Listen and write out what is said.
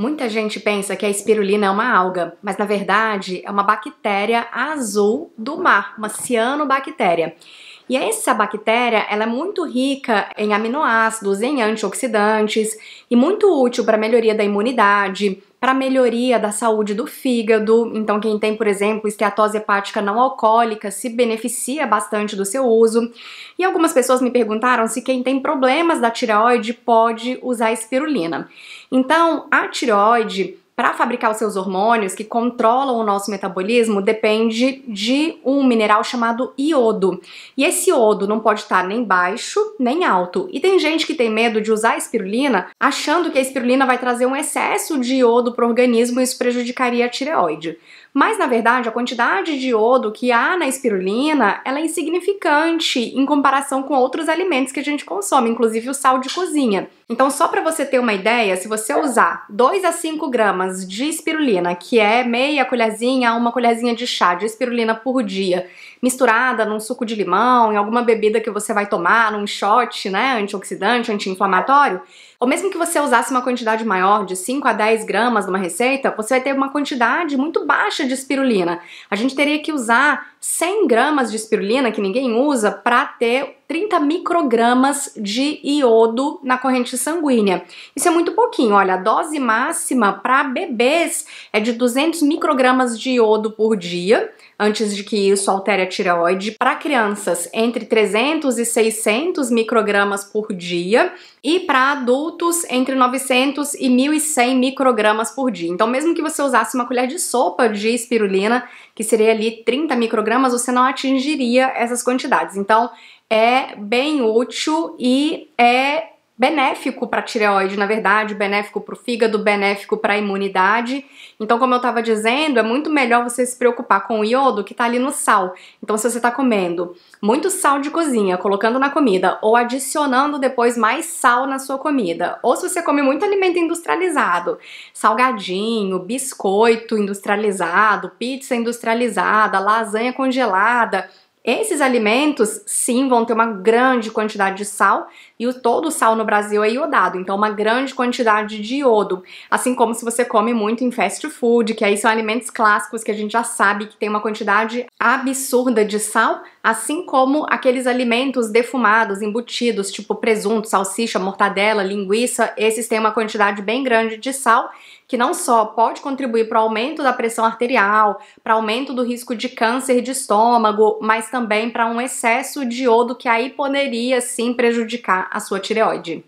Muita gente pensa que a espirulina é uma alga, mas na verdade é uma bactéria azul do mar, uma cianobactéria. E essa bactéria, ela é muito rica em aminoácidos, em antioxidantes e muito útil para a melhoria da imunidade, para melhoria da saúde do fígado. Então, quem tem, por exemplo, esteatose hepática não alcoólica se beneficia bastante do seu uso. E algumas pessoas me perguntaram se quem tem problemas da tireoide pode usar espirulina. Então, a tireoide para fabricar os seus hormônios que controlam o nosso metabolismo depende de um mineral chamado iodo. E esse iodo não pode estar nem baixo nem alto. E tem gente que tem medo de usar a espirulina achando que a espirulina vai trazer um excesso de iodo para o organismo e isso prejudicaria a tireoide. Mas na verdade, a quantidade de iodo que há na espirulina, ela é insignificante em comparação com outros alimentos que a gente consome, inclusive o sal de cozinha. Então, só para você ter uma ideia, se você usar 2 a 5 gramas gramas de espirulina, que é meia colherzinha a uma colherzinha de chá de espirulina por dia, misturada num suco de limão, em alguma bebida que você vai tomar, num shot, né, antioxidante, anti-inflamatório, ou mesmo que você usasse uma quantidade maior, de 5 a 10 gramas numa receita, você vai ter uma quantidade muito baixa de espirulina. A gente teria que usar 100 gramas de espirulina, que ninguém usa, para ter 30 microgramas de iodo na corrente sanguínea. Isso é muito pouquinho, olha, a dose máxima para bebês é de 200 microgramas de iodo por dia, antes de que isso altere a tireoide para crianças entre 300 e 600 microgramas por dia e para adultos entre 900 e 1100 microgramas por dia. Então, mesmo que você usasse uma colher de sopa de espirulina, que seria ali 30 microgramas, você não atingiria essas quantidades. Então, é bem útil e é benéfico para a tireoide, na verdade, benéfico para o fígado, benéfico para a imunidade. Então, como eu estava dizendo, é muito melhor você se preocupar com o iodo que está ali no sal. Então, se você está comendo muito sal de cozinha, colocando na comida, ou adicionando depois mais sal na sua comida, ou se você come muito alimento industrializado, salgadinho, biscoito industrializado, pizza industrializada, lasanha congelada, esses alimentos, sim, vão ter uma grande quantidade de sal e o, todo o sal no Brasil é iodado, então uma grande quantidade de iodo. Assim como se você come muito em fast food, que aí são alimentos clássicos que a gente já sabe que tem uma quantidade absurda de sal, assim como aqueles alimentos defumados, embutidos, tipo presunto, salsicha, mortadela, linguiça, esses têm uma quantidade bem grande de sal que não só pode contribuir para o aumento da pressão arterial, para aumento do risco de câncer de estômago, mas também para um excesso de iodo que aí poderia sim prejudicar a sua tireoide.